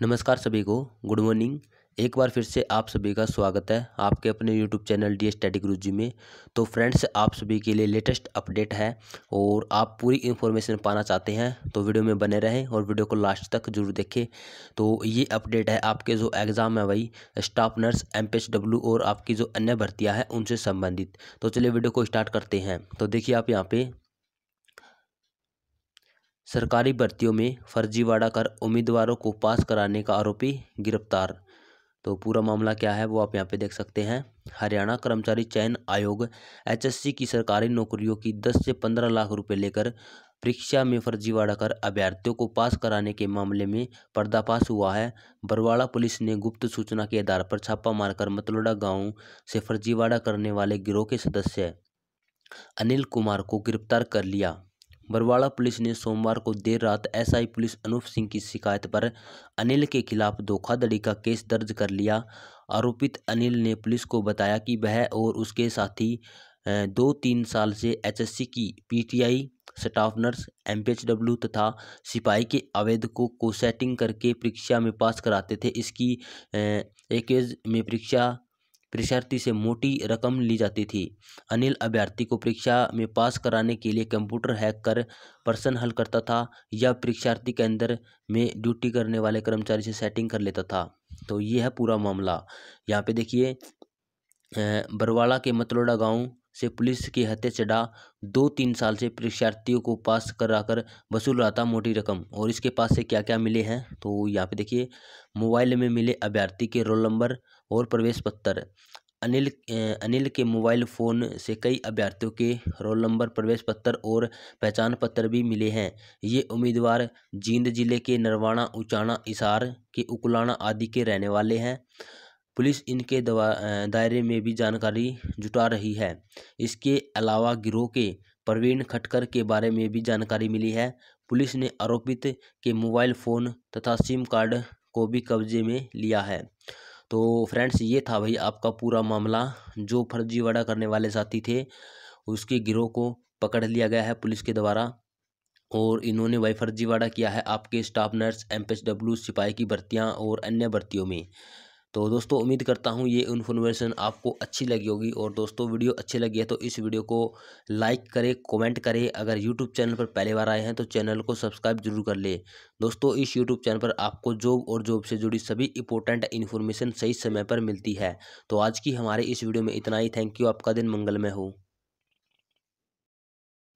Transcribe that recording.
नमस्कार सभी को गुड मॉर्निंग एक बार फिर से आप सभी का स्वागत है आपके अपने YouTube channel the study Guruji में तो फ्रेंड्स आप सभी के लिए लेटेस्ट अपडेट है और आप पूरी इन्फॉर्मेशन पाना चाहते हैं तो वीडियो में बने रहें और वीडियो को लास्ट तक जरूर देखें तो ये अपडेट है आपके जो एग्ज़ाम है भाई स्टाफ नर्स एम और आपकी जो अन्य भर्तियाँ हैं उनसे संबंधित तो चलिए वीडियो को स्टार्ट करते हैं तो देखिए आप यहाँ पर सरकारी भर्तियों में फर्जीवाड़ा कर उम्मीदवारों को पास कराने का आरोपी गिरफ्तार तो पूरा मामला क्या है वो आप यहाँ पे देख सकते हैं हरियाणा कर्मचारी चयन आयोग एचएससी की सरकारी नौकरियों की 10 से 15 लाख रुपए लेकर परीक्षा में फर्जीवाड़ा कर अभ्यर्थियों को पास कराने के मामले में पर्दाफाश हुआ है बरवाड़ा पुलिस ने गुप्त सूचना के आधार पर छापा मारकर मतलोड़ा गांव से फर्जीवाड़ा करने वाले गिरोह के सदस्य अनिल कुमार को गिरफ्तार कर लिया बरवाड़ा पुलिस ने सोमवार को देर रात एसआई पुलिस अनूप सिंह की शिकायत पर अनिल के खिलाफ धोखाधड़ी का केस दर्ज कर लिया आरोपित अनिल ने पुलिस को बताया कि वह और उसके साथी दो तीन साल से एचएससी की पीटीआई स्टाफ नर्स एमपीएचडब्ल्यू तथा सिपाही के आवेदकों को सेटिंग करके परीक्षा में पास कराते थे इसकी एकेज में परीक्षा परीक्षार्थी से मोटी रकम ली जाती थी अनिल अभ्यर्थी को परीक्षा में पास कराने के लिए कंप्यूटर हैक कर प्रश्न हल करता था या परीक्षार्थी के अंदर में ड्यूटी करने वाले कर्मचारी से सेटिंग कर लेता था तो ये है पूरा मामला यहाँ पे देखिए बरवाड़ा के मतलोड़ा गांव से पुलिस की हत्या चढ़ा दो तीन साल से परीक्षार्थियों को पास कराकर वसूल रहा था मोटी रकम और इसके पास से क्या क्या मिले हैं तो यहाँ पे देखिए मोबाइल में मिले अभ्यर्थी के रोल नंबर और प्रवेश पत्र अनिल अनिल के मोबाइल फ़ोन से कई अभ्यर्थियों के रोल नंबर प्रवेश पत्र और पहचान पत्र भी मिले हैं ये उम्मीदवार जींद जिले के नरवाना उचाना इसार के उकलाना आदि के रहने वाले हैं पुलिस इनके दायरे में भी जानकारी जुटा रही है इसके अलावा गिरोह के प्रवीण खटकर के बारे में भी जानकारी मिली है पुलिस ने आरोपित के मोबाइल फ़ोन तथा सिम कार्ड को भी कब्जे में लिया है तो फ्रेंड्स ये था भाई आपका पूरा मामला जो फर्जीवाड़ा करने वाले साथी थे उसके गिरोह को पकड़ लिया गया है पुलिस के द्वारा और इन्होंने भाई फर्जीवाड़ा किया है आपके स्टाफ नर्स एम सिपाही की भर्तियाँ और अन्य भर्तियों में तो दोस्तों उम्मीद करता हूँ ये इन्फॉर्मेशन आपको अच्छी लगी होगी और दोस्तों वीडियो अच्छी लगी है तो इस वीडियो को लाइक करें कमेंट करें अगर यूट्यूब चैनल पर पहली बार आए हैं तो चैनल को सब्सक्राइब जरूर कर लें दोस्तों इस यूट्यूब चैनल पर आपको जॉब और जॉब से जुड़ी सभी इंपॉर्टेंट इन्फॉर्मेशन सही समय पर मिलती है तो आज की हमारे इस वीडियो में इतना ही थैंक यू आपका दिन मंगलमय हो